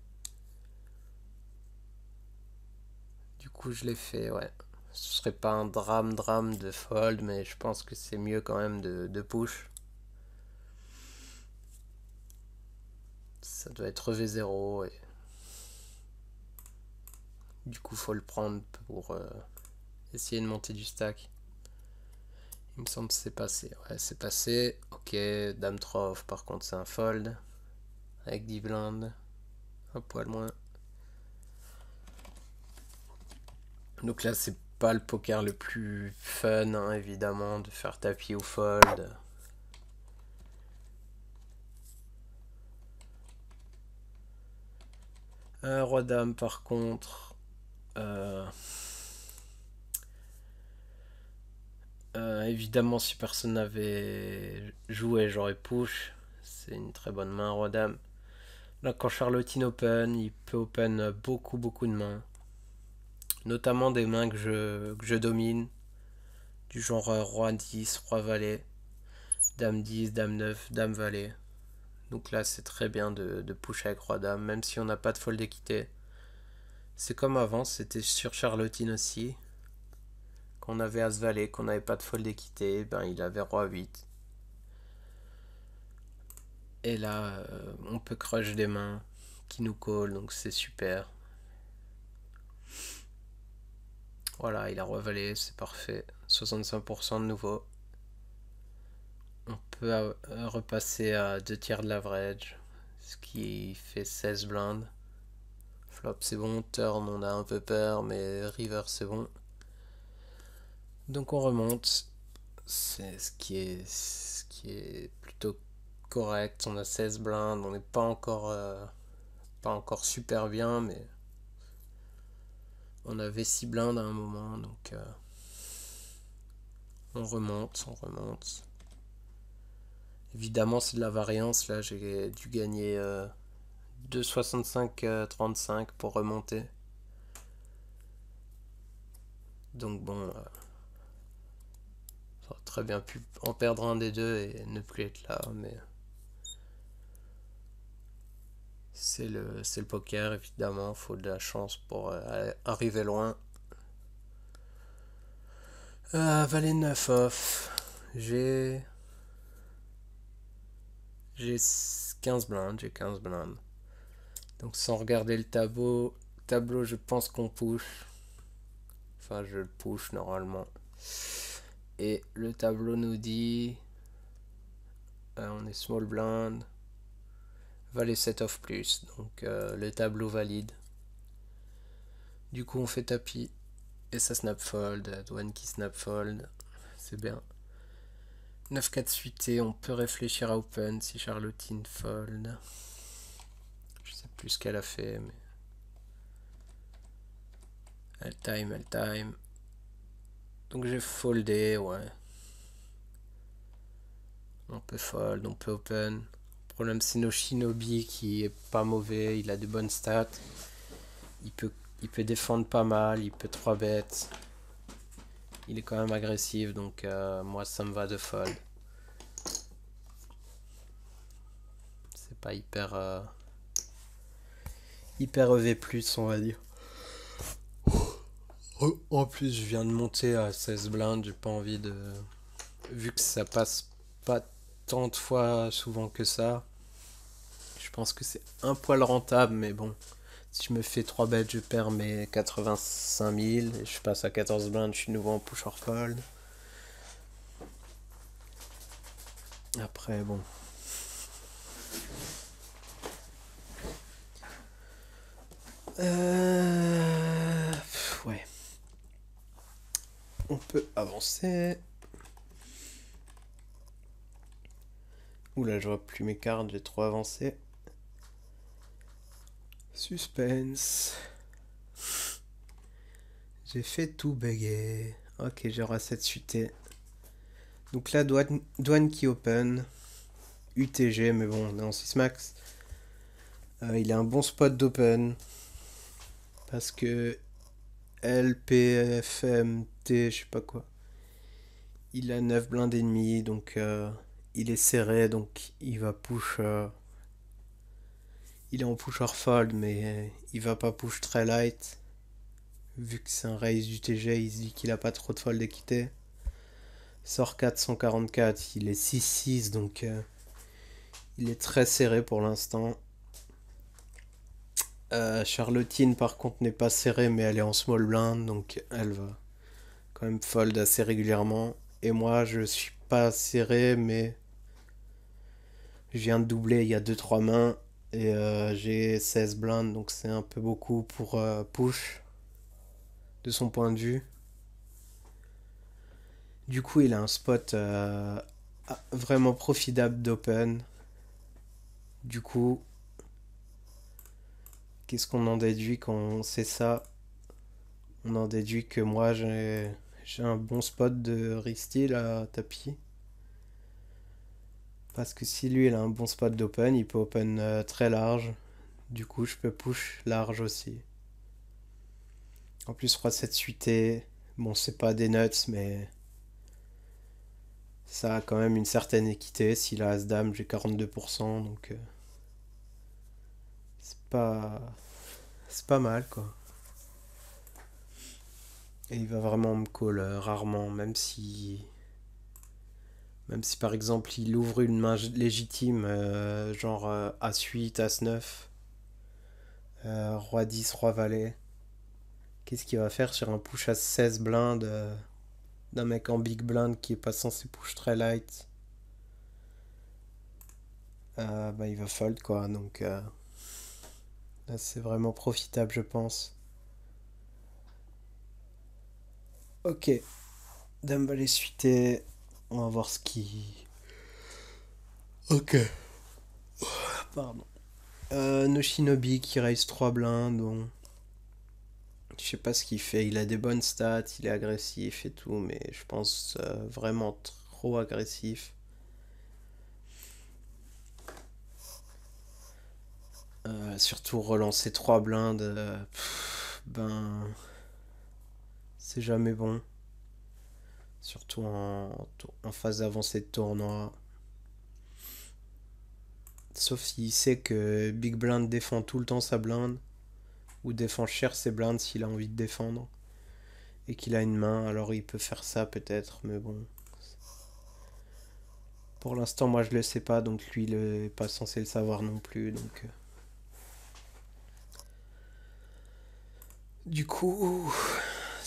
Du coup, je l'ai fait, ouais. Ce serait pas un drame, drame de fold, mais je pense que c'est mieux quand même de, push. Ça doit être V0 et... Du coup, faut le prendre pour euh, essayer de monter du stack. Il me semble que c'est passé. Ouais, c'est passé. Ok, Dame 3 par contre, c'est un fold. Avec 10 blindes. Un poil moins. Donc là, c'est pas le poker le plus fun, hein, évidemment, de faire tapis ou fold. roi dame, par contre. Euh, euh, évidemment, si personne n'avait joué, j'aurais push. C'est une très bonne main, roi dame. Là, quand Charlotte open, il peut open beaucoup, beaucoup de mains notamment des mains que je, domine, du genre euh, roi 10, roi valet, dame 10, dame 9, dame valet. Donc là, c'est très bien de, de push avec roi dame, même si on n'a pas de fold d'équité. C'est comme avant, c'était sur Charlotine aussi. Qu'on avait as valet, qu'on n'avait pas de folle d'équité, ben il avait roi 8. Et là, euh, on peut crush des mains qui nous collent, donc c'est super. Voilà, il a revalé, c'est parfait. 65% de nouveau. On peut euh, repasser à 2 tiers de l'average, ce qui fait 16 blindes. Flop c'est bon, turn on a un peu peur, mais river c'est bon. Donc on remonte, c'est ce qui est, ce qui est plutôt correct. On a 16 blindes, on n'est pas encore, euh, pas encore super bien, mais on avait 6 blindes à un moment, donc euh, on remonte, on remonte. Évidemment, c'est de la variance. Là, j'ai dû gagner euh, 2,65-35 euh, pour remonter. Donc bon, euh, aurait très bien pu en perdre un des deux et ne plus être là, mais... C'est le, poker, évidemment, faut de la chance pour euh, arriver loin. Euh, valet 9 off. J'ai. J'ai 15 blindes, j'ai 15 blindes. Donc sans regarder le tableau, tableau je pense qu'on push. Enfin, je le push normalement. Et le tableau nous dit. Euh, on est small blind les set of plus, donc euh, le tableau valide. Du coup on fait tapis et ça snap fold, one douane qui snap fold, c'est bien. 9 4 suité, on peut réfléchir à open si in fold. Je sais plus ce qu'elle a fait mais elle time, elle time. Donc j'ai foldé, ouais. On peut fold, on peut open problème, c'est nos Shinobi qui est pas mauvais, il a de bonnes stats. Il peut, il peut défendre pas mal, il peut 3 bêtes. Il est quand même agressif, donc euh, moi ça me va de fold. C'est pas hyper... Euh, hyper EV+, on va dire. En plus, je viens de monter à 16 blindes, j'ai pas envie de... Vu que ça passe pas tant de fois souvent que ça. Je pense que c'est un poil rentable, mais bon. Si je me fais 3 bêtes, je perds mes 85 000. Et je passe à 14 blindes, je suis nouveau en push or fold. Après, bon. Euh... ouais. On peut avancer. là, je vois plus mes cartes, j'ai trop avancé. Suspense. J'ai fait tout bugger. Ok, j'aurai cette suité. Donc là, douane, qui open. UTG, mais bon, dans est 6 max. Euh, il a un bon spot d'open. Parce que LPFMT, je sais pas quoi. Il a 9 blindes et donc... Euh, il est serré, donc il va push. Euh, il est en push or fold, mais euh, il va pas push très light. Vu que c'est un raise du TG, il se dit qu'il a pas trop de fold d'équité. Sort 444, il est 6-6, donc euh, il est très serré pour l'instant. Euh, Charlottine par contre n'est pas serrée mais elle est en small blind donc elle va quand même fold assez régulièrement. Et moi je suis pas serré mais je viens de doubler il y a 2-3 mains et euh, j'ai 16 blindes, donc c'est un peu beaucoup pour euh, push de son point de vue. Du coup, il a un spot euh, ah, vraiment profitable d'open. Du coup, qu'est-ce qu'on en déduit quand on sait ça On en déduit que moi j'ai un bon spot de Risty à tapis. Parce que si lui il a un bon spot d'open, il peut open euh, très large. Du coup, je peux push large aussi. En plus, 3 7 suité. Bon, c'est pas des nuts, mais ça a quand même une certaine équité. S'il a as dame, j'ai 42%, donc euh, c'est pas c'est pas mal quoi. Et il va vraiment me call euh, rarement, même si même si par exemple il ouvre une main légitime, euh, genre As8, euh, As9, euh, Roi 10, Roi Valet, qu'est-ce qu'il va faire sur un push à 16 blindes d'un mec en big blind qui est pas censé push très light bah, Il va fold quoi, donc là c'est vraiment profitable je pense. Ok, Dame Valet suité on va voir ce qui. Ok. Pardon. Euh, Noshinobi qui raise 3 blindes. Bon. Je sais pas ce qu'il fait. Il a des bonnes stats, il est agressif et tout, mais je pense euh, vraiment trop agressif. Euh, surtout relancer 3 blindes, ben. C'est jamais bon. Surtout en, phase avancée de tournoi. Sauf s'il sait que Big Blind défend tout le temps sa blinde. Ou défend cher ses blindes s'il a envie de défendre. Et qu'il a une main, alors il peut faire ça peut-être, mais bon. Pour l'instant, moi je le sais pas, donc lui il est pas censé le savoir non plus, donc. Euh. Du coup.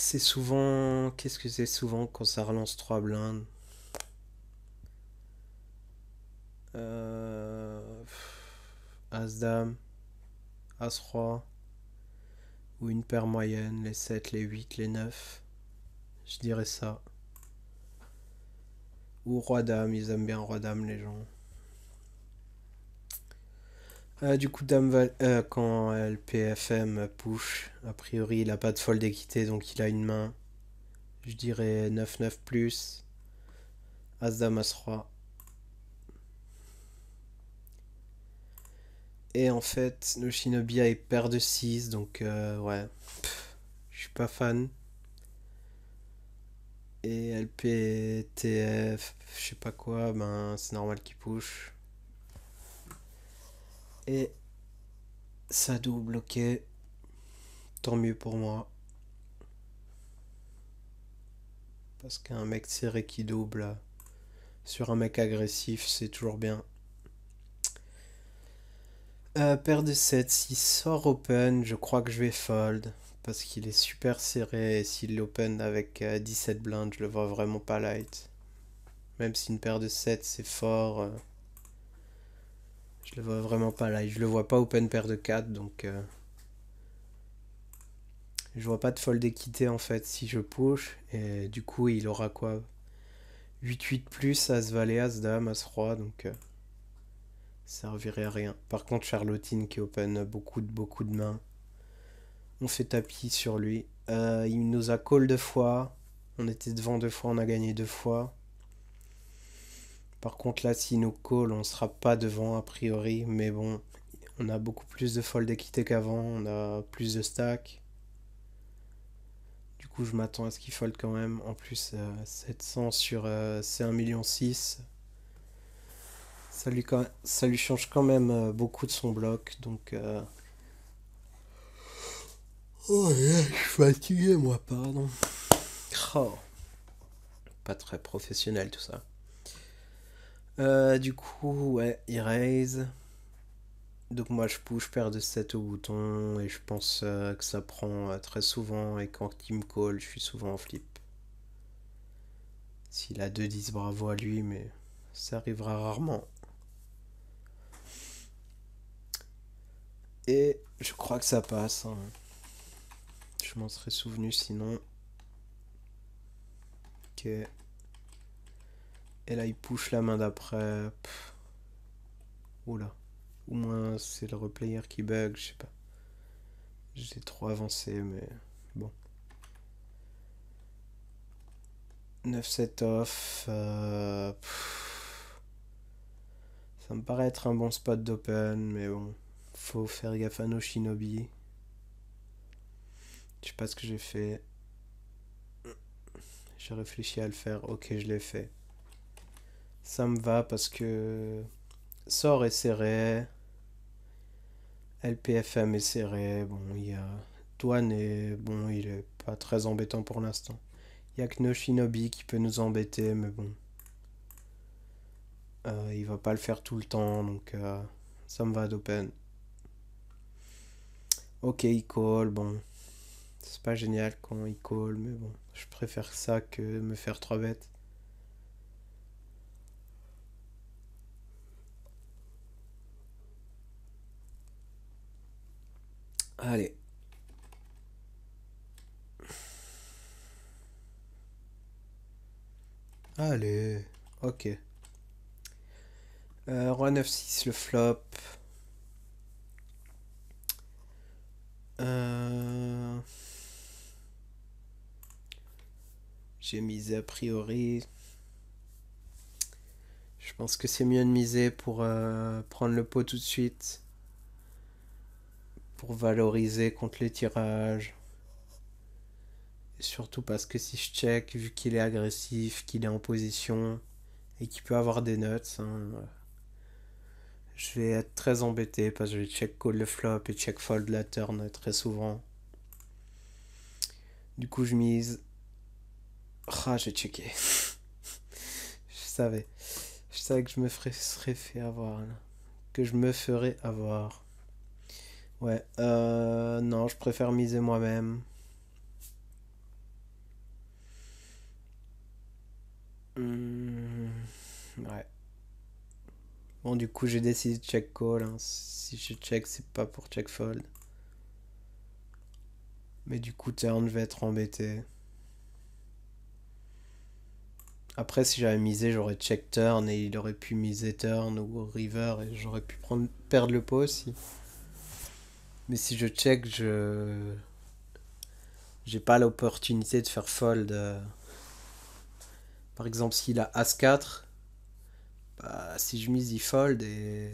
C'est souvent. Qu'est-ce que c'est souvent quand ça relance 3 blindes euh... As-Dame, As-Roi, ou une paire moyenne, les 7, les 8, les 9. Je dirais ça. Ou Roi-Dame, ils aiment bien Roi-Dame les gens. Euh, du coup, Dame euh, quand LPFM push, a priori, il a pas de fold d'équité, donc il a une main. Je dirais 9-9 plus. As Dame, Roi. Et en fait, le Shinobi est paire de 6, donc euh, ouais, je suis pas fan. Et LPTF, je sais pas quoi, ben c'est normal qu'il push. Et ça double, ok. Tant mieux pour moi. Parce qu'un mec serré qui double sur un mec agressif, c'est toujours bien. Euh, paire de 7, s'il sort open, je crois que je vais fold. Parce qu'il est super serré et s'il open avec 17 euh, blindes, je le vois vraiment pas light. Même si une paire de 7 c'est fort. Euh, je le vois vraiment pas là. Je le vois pas open paire de 4, donc... Euh, je vois pas de fold équité, en fait, si je push. Et du coup, il aura quoi 8-8 plus, As-Valet, As-Dame, As-Roi, donc... Euh, ça servirait à rien. Par contre, Charlotine qui open beaucoup de, beaucoup de mains. On fait tapis sur lui. Euh, il nous a call deux fois. On était devant deux fois, on a gagné deux fois. Par contre, là, s'il nous call, on sera pas devant a priori, mais bon, on a beaucoup plus de fold équité qu'avant, on a plus de stack. Du coup, je m'attends à ce qu'il fold quand même. En plus, 700 euh, sur 1,6 euh, million. Ça lui, ça lui change quand même euh, beaucoup de son bloc, donc... Oh, je suis fatigué, moi, pardon. Oh. Pas très professionnel, tout ça. Euh, du coup, ouais, erase. Donc moi je pousse, je perds de 7 au bouton et je pense euh, que ça prend euh, très souvent et quand il me colle, je suis souvent en flip. S'il a 2-10, bravo à lui, mais ça arrivera rarement. Et je crois que ça passe. Hein. Je m'en serais souvenu sinon. Ok. Et là, il push la main d'après. Oula. Au moins, c'est le replayer qui bug, je sais pas. J'ai trop avancé, mais bon. 9 set off. Euh, Ça me paraît être un bon spot d'open, mais bon. Faut faire gaffe à nos shinobi. Je sais pas ce que j'ai fait. J'ai réfléchi à le faire. Ok, je l'ai fait ça me va parce que sort est serré, LPFM est serré, bon, il y a Douane bon, il est pas très embêtant pour l'instant. Il y a que no Shinobi qui peut nous embêter, mais bon. Euh, il va pas le faire tout le temps, donc euh, ça me va d'open. Ok, il call, bon. C'est pas génial quand il call, mais bon, je préfère ça que me faire 3 bêtes. Allez. Allez. Ok. Euh, roi 9-6, le flop. Euh, j'ai misé a priori. Je pense que c'est mieux de miser pour euh, prendre le pot tout de suite pour valoriser contre les tirages. surtout parce que si je check, vu qu'il est agressif, qu'il est en position et qu'il peut avoir des nuts, hein, je vais être très embêté parce que je check call le flop et check fold la turn très souvent. Du coup, je mise. Ah, j'ai checké. <laughs> je savais. Je savais que je me ferais, avoir. Que je me ferais avoir. Ouais, euh, non, je préfère miser moi-même. Hmm, ouais. Bon, du coup, j'ai décidé de check call. Hein. Si je check, c'est pas pour check fold. Mais du coup, turn, je vais être embêté. Après, si j'avais misé, j'aurais check turn et il aurait pu miser turn ou river et j'aurais pu prendre, perdre le pot aussi. Mais si je check, je. J'ai pas l'opportunité de faire fold. Euh. Par exemple, s'il a As-4, bah, si je mise, il fold et.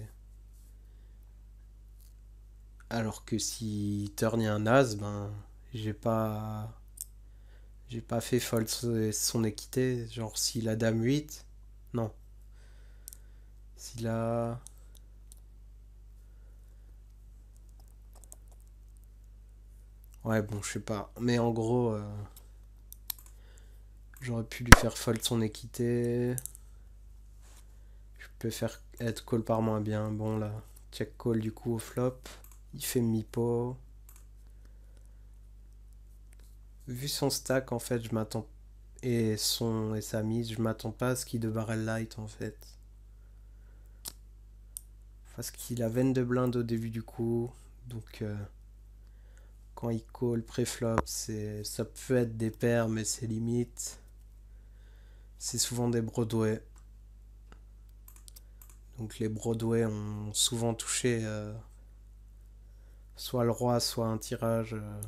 Alors que si turn un As, ben. J'ai pas. J'ai pas fait fold son équité. Genre, s'il a Dame 8, non. S'il a. Ouais, bon, je sais pas. Mais en gros, euh, j'aurais pu lui faire fold son équité. Je peux faire être call par moins bien. Bon, là, check call du coup au flop. Il fait mi-pot. Vu son stack, en fait, je m'attends. Et son et sa mise, je m'attends pas à ce qu'il de barrel light en fait. Parce qu'il a de blinde au début du coup. Donc. Euh, quand il call préflop, c'est ça peut être des paires mais c'est limite. C'est souvent des Broadway. Donc les Broadway ont souvent touché euh, soit le roi, soit un tirage euh,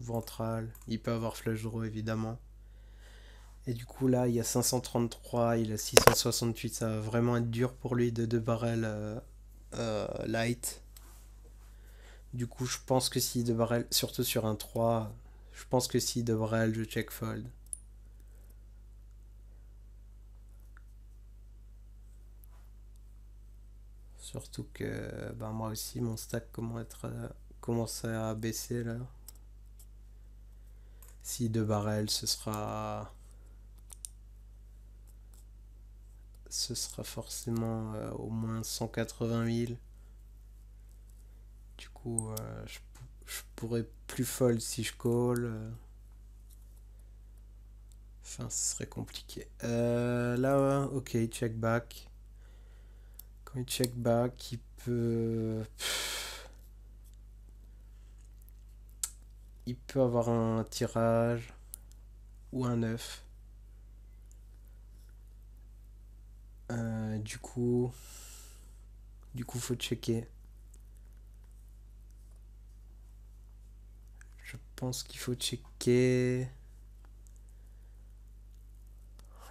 ventral. Il peut avoir flush draw évidemment. Et du coup là, il y a 533, il a 668, ça va vraiment être dur pour lui de deux barrels euh, light. Du coup, je pense que si de barrel, surtout sur un 3, je pense que si de barrel, je check fold. Surtout que ben moi aussi, mon stack euh, commence à baisser là. Si de barrel, ce sera. Ce sera forcément euh, au moins 180 000. Du coup, euh, je, pourrais plus folle si je call. Euh. Enfin, ce serait compliqué. Euh, là, ok, check back. Quand il check back, il peut. Il peut avoir un tirage ou un œuf. du coup. Du coup, faut checker. Je pense qu'il faut checker.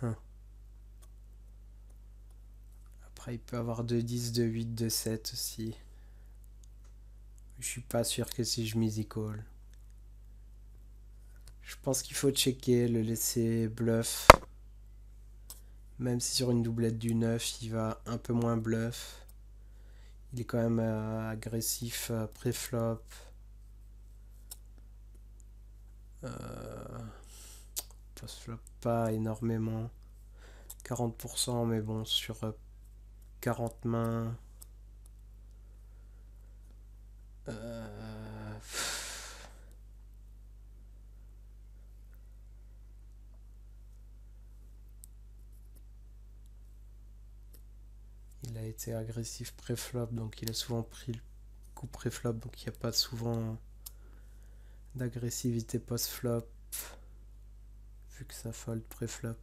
Hein. Après, il peut avoir 2 10, 2 8, 2 7 aussi. Je suis pas sûr que si je mise call. Je pense qu'il faut checker, le laisser bluff. Même si sur une doublette du 9, il va un peu moins bluff. Il est quand même euh, agressif euh, préflop. flop post-flop, euh, pas énormément. 40%, mais bon, sur 40 euh, mains. Euh, il a été agressif pré-flop, donc il a souvent pris le coup pré-flop, donc il n'y a pas souvent d'agressivité post-flop, vu que ça fold pré-flop.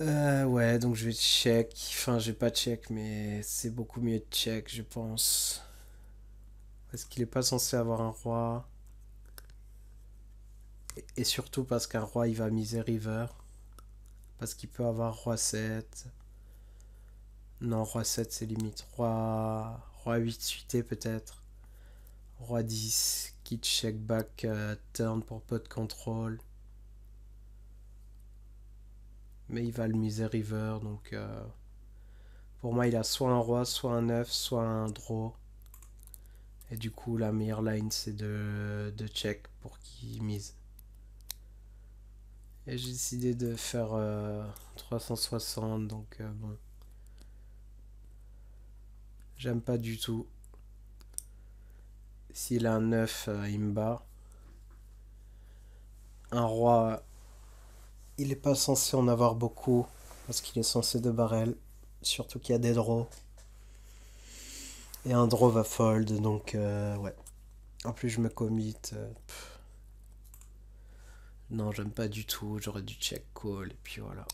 Euh, ouais, donc je vais check. Enfin, je vais pas check, mais c'est beaucoup mieux de check, je pense. Parce qu'il est pas censé avoir un roi. Et surtout parce qu'un roi, il va miser river. Parce qu'il peut avoir roi 7. Non, roi 7, c'est limite. Roi, roi 8 suité, peut-être. Roi 10, qui check back euh, turn pour pot control contrôle. Mais il va le miser river, donc euh, pour moi il a soit un roi, soit un 9, soit un draw. Et du coup la meilleure line c'est de, de check pour qu'il mise. Et j'ai décidé de faire 360, euh, donc bon. J'aime pas du tout. S'il a un 9, euh, il me bat. Un roi, il n'est pas censé en avoir beaucoup. Parce qu'il est censé de barrel. Surtout qu'il y a des draws. Et un draw va fold. Donc, euh, ouais. En plus, je me commit. Euh, non, j'aime pas du tout. J'aurais dû check call. Et puis voilà.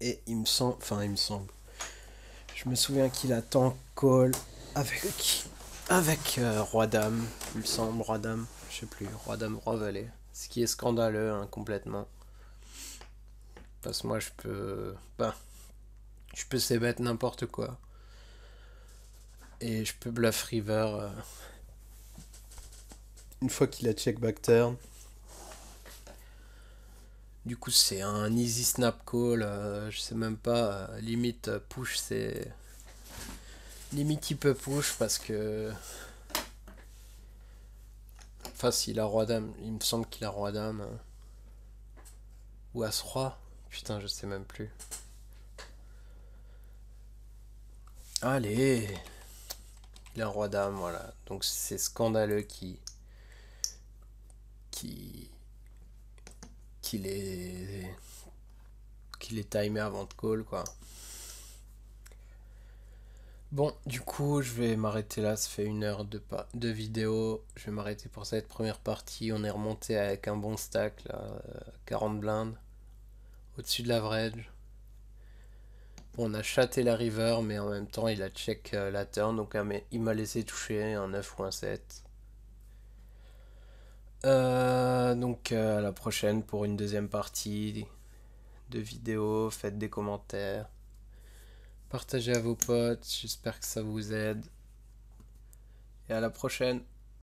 Et il me semble. Enfin, il me semble. Je me souviens qu'il attend call avec avec euh, Roi Dame, il semble, Roi Dame, je sais plus, Roi Dame, Roi Valet. Ce qui est scandaleux, hein, complètement. Parce que moi, je peux. Ben. Je peux bêtes n'importe quoi. Et je peux bluff river. Euh. Une fois qu'il a check back turn. Du coup, c'est un easy snap call. Euh, je sais même pas. limite, push, c'est. Limite, il peut push parce que. Enfin, s'il a roi-dame, il me semble qu'il a roi-dame. Hein. Ou as-roi. Putain, je sais même plus. Allez Il a roi-dame, voilà. Donc, c'est scandaleux qui. qui. qui est... qui est timé avant de call, quoi. Bon, du coup, je vais m'arrêter là. Ça fait une heure de, de vidéo. Je vais m'arrêter pour cette première partie. On est remonté avec un bon stack, là, 40 euh, blindes. Au-dessus de l'average. Bon, on a chaté la river, mais en même temps, il a check euh, la turn. Donc, il m'a laissé toucher un 9 ou un 7. Euh, donc, à la prochaine pour une deuxième partie de vidéo. Faites des commentaires. Partagez à vos potes, j'espère que ça vous aide. Et à la prochaine